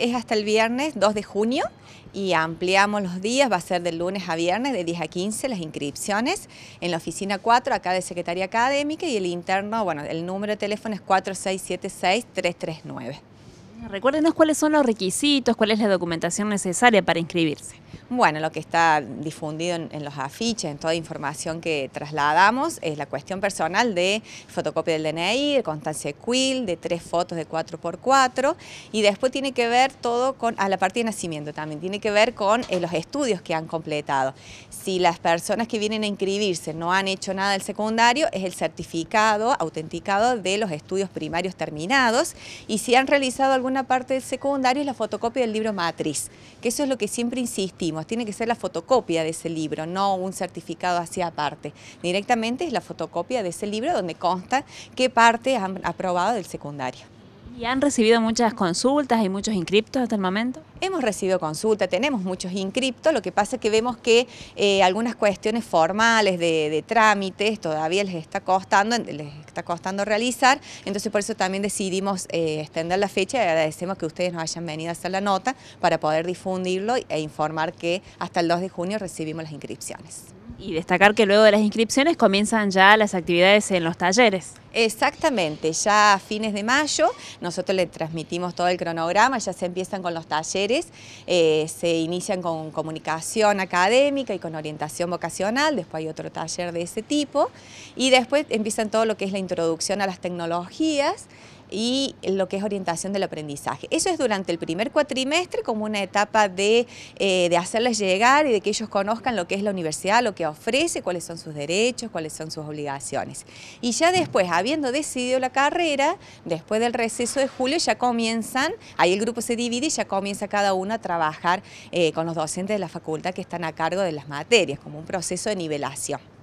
es hasta el viernes 2 de junio y ampliamos los días, va a ser del lunes a viernes de 10 a 15 las inscripciones en la oficina 4 acá de Secretaría Académica y el interno, bueno, el número de teléfono es 4676 339. Recuérdenos cuáles son los requisitos, cuál es la documentación necesaria para inscribirse. Bueno, lo que está difundido en, los afiches, en toda información que trasladamos, es la cuestión personal de fotocopia del DNI, de constancia de quill, de tres fotos de 4x4, y después tiene que ver todo con, a la parte de nacimiento también, tiene que ver con eh, los estudios que han completado. Si las personas que vienen a inscribirse no han hecho nada del secundario, es el certificado autenticado de los estudios primarios terminados, y si han realizado algún una parte del secundario es la fotocopia del libro matriz, que eso es lo que siempre insistimos, tiene que ser la fotocopia de ese libro, no un certificado así aparte. Directamente es la fotocopia de ese libro donde consta qué parte han aprobado del secundario. ¿Y han recibido muchas consultas y muchos inscriptos hasta el momento? Hemos recibido consultas, tenemos muchos inscriptos, lo que pasa es que vemos que eh, algunas cuestiones formales de, trámites todavía les está costando, les está costando realizar, entonces por eso también decidimos eh, extender la fecha y agradecemos que ustedes nos hayan venido a hacer la nota para poder difundirlo e informar que hasta el 2 de junio recibimos las inscripciones. Y destacar que luego de las inscripciones comienzan ya las actividades en los talleres. Exactamente, ya a fines de mayo nosotros le transmitimos todo el cronograma, ya se empiezan con los talleres, eh, se inician con comunicación académica y con orientación vocacional, después hay otro taller de ese tipo y después empiezan todo lo que es la introducción a las tecnologías y lo que es orientación del aprendizaje. Eso es durante el primer cuatrimestre como una etapa eh, de, hacerles llegar y de que ellos conozcan lo que es la universidad, lo que ofrece, cuáles son sus derechos, cuáles son sus obligaciones. Y ya después, habiendo decidido la carrera, después del receso de julio ya comienzan, ahí el grupo se divide y ya comienza cada uno a trabajar eh, con los docentes de la facultad que están a cargo de las materias, como un proceso de nivelación.